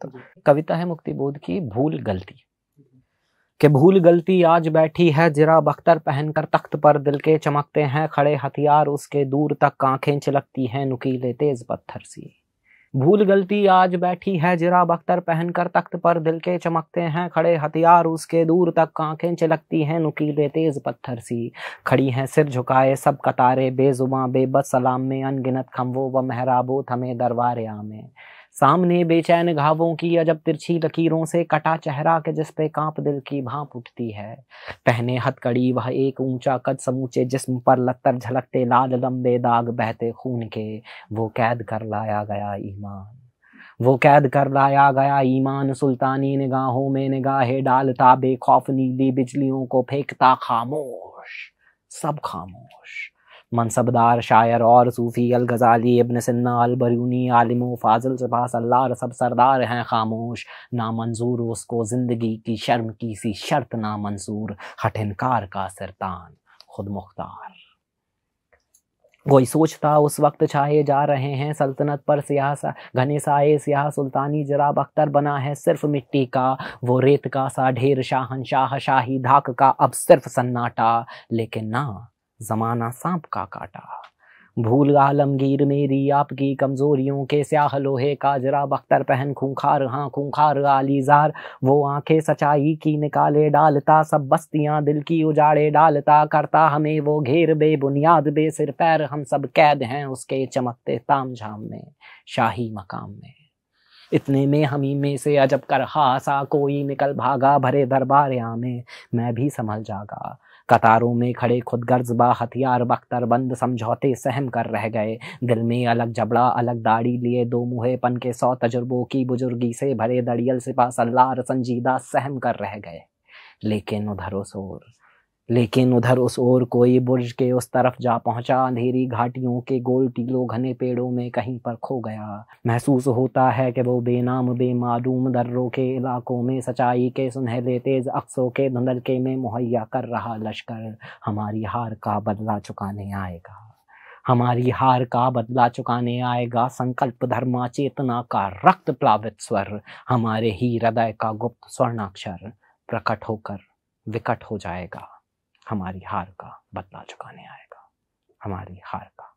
तो कविता है मुक्ति बोध की भूल गलती के भूल गलती आज बैठी है जरा बख्तर पहनकर तख्त पर दिल के चमकते हैं खड़े हथियार उसके दूर तक आंखें चिलकती हैं नुकीले तेज पत्थर सी भूल गलती आज बैठी है जरा बख्तर पहनकर तख्त पर दिल के चमकते हैं खड़े हथियार उसके दूर तक आंखें चलकती हैं नुकीले तेज पत्थर सी खड़ी हैं सिर झुकाए सब कतारे बेजुबा बेबस सलाम में अनगिनत खम्बो व मेहराबो थमे दरबार आमे सामने बेचैन घावों की अजब तिरछी लकीरों से कटा चेहरा के जिसपे कांप दिल की भाप उठती है पहने हथकड़ी वह एक ऊंचा कद समूचे जिस्म पर लत्तर झलकते लाल लंबे दाग बहते खून के वो कैद कर लाया गया ईमान वो कैद कर लाया गया ईमान सुल्तानी निगाहों में निगाहे डालता बेखौफ नीली बिजलियों को फेंकता खामोश सब खामोश मनसबदार शायर और सूफ़ी अल गज़ाली इबन सन्ना अल बरूनी आलिम फाजिल सिपा सल्लार सब सरदार हैं खामोश ना मंजूर उसको ज़िंदगी की शर्म की सी शर्त ना मंजूर हठिनकार का सरतान खुद मुख्तार कोई सोचता उस वक्त छाए जा रहे हैं सल्तनत पर सियासा घने साए सियाह सुल्तानी जराब अख्तर बना है सिर्फ मिट्टी का वो रेत का सा ढेर शाहन शाह शाही धाक का अब सिर्फ सन्नाटा लेकिन ना जमाना सांप का काटा भूल आलमगीर मेरी आपकी कमजोरियों के स्याह लोहे काजरा बख्तर पहन खूंखार हाँ खूंखार आलीजार वो आंखें सच्चाई की निकाले डालता सब बस्तियां दिल की उजाड़े डालता करता हमें वो घेर बे बुनियाद बे सिर पैर हम सब कैद हैं उसके चमकते ताम झाम में शाही मकाम में इतने में हमी में से अजब कर हासा कोई निकल भागा भरे दरबार में मैं भी संभल जागा कतारों में खड़े खुद बा हथियार बख्तर बंद समझौते सहम कर रह गए दिल में अलग जबड़ा अलग दाढ़ी लिए दो मुहे पन के सौ तजुर्बों की बुजुर्गी से भरे दड़ियल सिपा सल्लार संजीदा सहम कर रह गए लेकिन उधरों शोर लेकिन उधर उस ओर कोई बुर्ज के उस तरफ जा पहुंचा अंधेरी घाटियों के गोल टीलों घने पेड़ों में कहीं पर खो गया महसूस होता है कि वो बेनाम बेमालूम दर्रों के इलाकों में सच्चाई के सुनहले तेज अक्सों के धुंधलके में मुहैया कर रहा लश्कर हमारी हार का बदला चुकाने आएगा हमारी हार का बदला चुकाने आएगा संकल्प धर्मा चेतना का रक्त प्लावित स्वर हमारे ही हृदय का गुप्त स्वर्णाक्षर प्रकट होकर विकट हो जाएगा हमारी हार का बदला चुकाने आएगा हमारी हार का